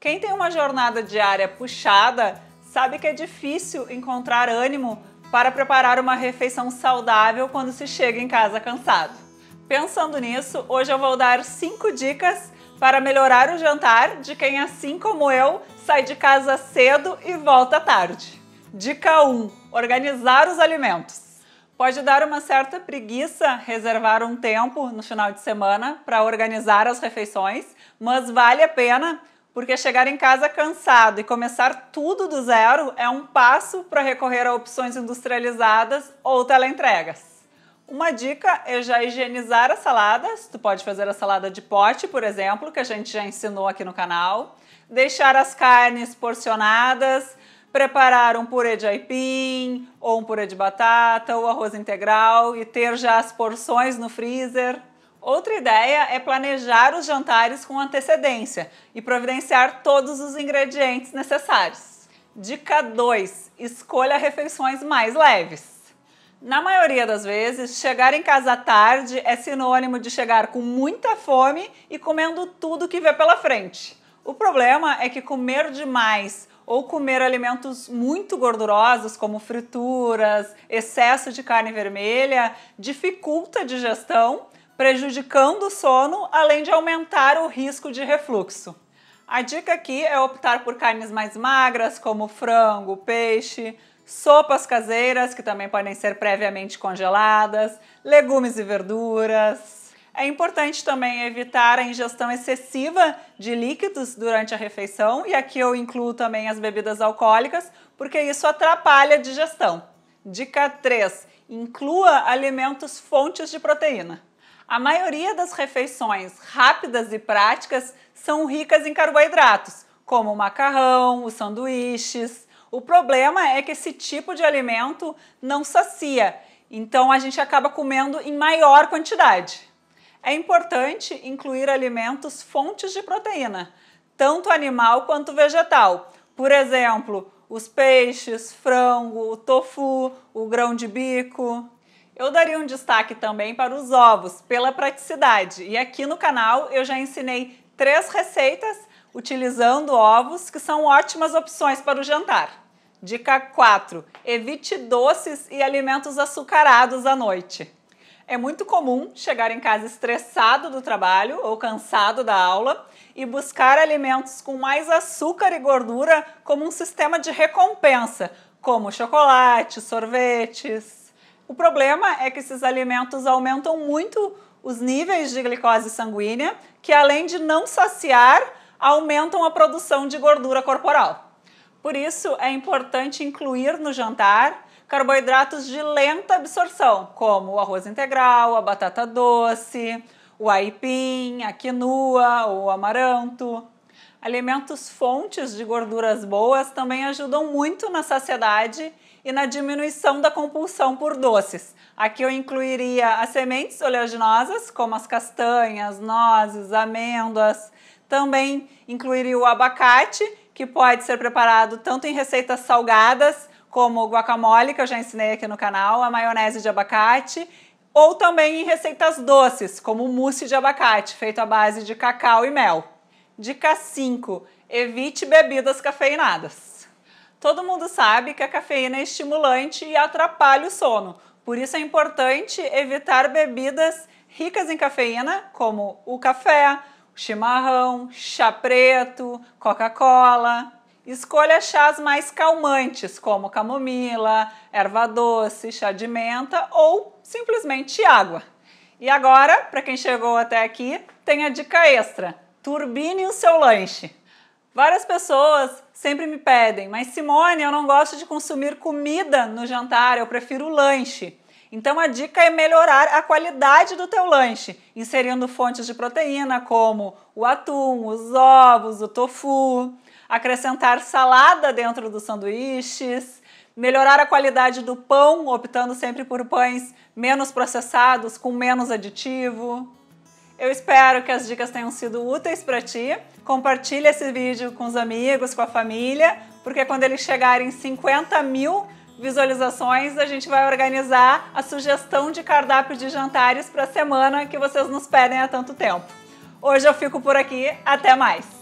Quem tem uma jornada diária puxada sabe que é difícil encontrar ânimo para preparar uma refeição saudável quando se chega em casa cansado. Pensando nisso, hoje eu vou dar 5 dicas para melhorar o jantar de quem, assim como eu, sai de casa cedo e volta tarde. Dica 1: organizar os alimentos. Pode dar uma certa preguiça reservar um tempo no final de semana para organizar as refeições, mas vale a pena porque chegar em casa cansado e começar tudo do zero é um passo para recorrer a opções industrializadas ou teleentregas. Uma dica é já higienizar as saladas. Tu pode fazer a salada de pote, por exemplo, que a gente já ensinou aqui no canal. Deixar as carnes porcionadas, preparar um purê de aipim ou um purê de batata ou arroz integral e ter já as porções no freezer. Outra ideia é planejar os jantares com antecedência e providenciar todos os ingredientes necessários. Dica 2: escolha refeições mais leves. Na maioria das vezes, chegar em casa tarde é sinônimo de chegar com muita fome e comendo tudo que vê pela frente. O problema é que comer demais ou comer alimentos muito gordurosos, como frituras, excesso de carne vermelha, dificulta a digestão prejudicando o sono, além de aumentar o risco de refluxo. A dica aqui é optar por carnes mais magras, como frango, peixe, sopas caseiras, que também podem ser previamente congeladas, legumes e verduras. É importante também evitar a ingestão excessiva de líquidos durante a refeição, e aqui eu incluo também as bebidas alcoólicas, porque isso atrapalha a digestão. Dica 3: inclua alimentos fontes de proteína. A maioria das refeições rápidas e práticas são ricas em carboidratos, como o macarrão, os sanduíches. O problema é que esse tipo de alimento não sacia, então a gente acaba comendo em maior quantidade. É importante incluir alimentos fontes de proteína, tanto animal quanto vegetal. Por exemplo, os peixes, frango, o tofu, o grão de bico. Eu daria um destaque também para os ovos, pela praticidade. E aqui no canal eu já ensinei três receitas utilizando ovos, que são ótimas opções para o jantar. Dica 4. Evite doces e alimentos açucarados à noite. É muito comum chegar em casa estressado do trabalho ou cansado da aula e buscar alimentos com mais açúcar e gordura como um sistema de recompensa, como chocolate, sorvetes. O problema é que esses alimentos aumentam muito os níveis de glicose sanguínea, que além de não saciar, aumentam a produção de gordura corporal. Por isso, é importante incluir no jantar carboidratos de lenta absorção, como o arroz integral, a batata doce, o aipim, a quinua, o amaranto. Alimentos fontes de gorduras boas também ajudam muito na saciedade e na diminuição da compulsão por doces. Aqui eu incluiria as sementes oleaginosas, como as castanhas, nozes, amêndoas. Também incluiria o abacate, que pode ser preparado tanto em receitas salgadas, como o guacamole, que eu já ensinei aqui no canal, a maionese de abacate, ou também em receitas doces, como o mousse de abacate, feito à base de cacau e mel. Dica 5: evite bebidas cafeinadas. Todo mundo sabe que a cafeína é estimulante e atrapalha o sono, por isso é importante evitar bebidas ricas em cafeína, como o café, chimarrão, chá preto, Coca-Cola. Escolha chás mais calmantes, como camomila, erva doce, chá de menta ou simplesmente água. E agora, para quem chegou até aqui, tem a dica extra turbine o seu lanche. Várias pessoas sempre me pedem, mas Simone, eu não gosto de consumir comida no jantar, eu prefiro o lanche. Então a dica é melhorar a qualidade do teu lanche, inserindo fontes de proteína como o atum, os ovos, o tofu, acrescentar salada dentro dos sanduíches, melhorar a qualidade do pão, optando sempre por pães menos processados, com menos aditivo. Eu espero que as dicas tenham sido úteis para ti. Compartilhe esse vídeo com os amigos, com a família, porque quando ele chegar em 50 mil visualizações, a gente vai organizar a sugestão de cardápio de jantares para a semana que vocês nos pedem há tanto tempo. Hoje eu fico por aqui, até mais!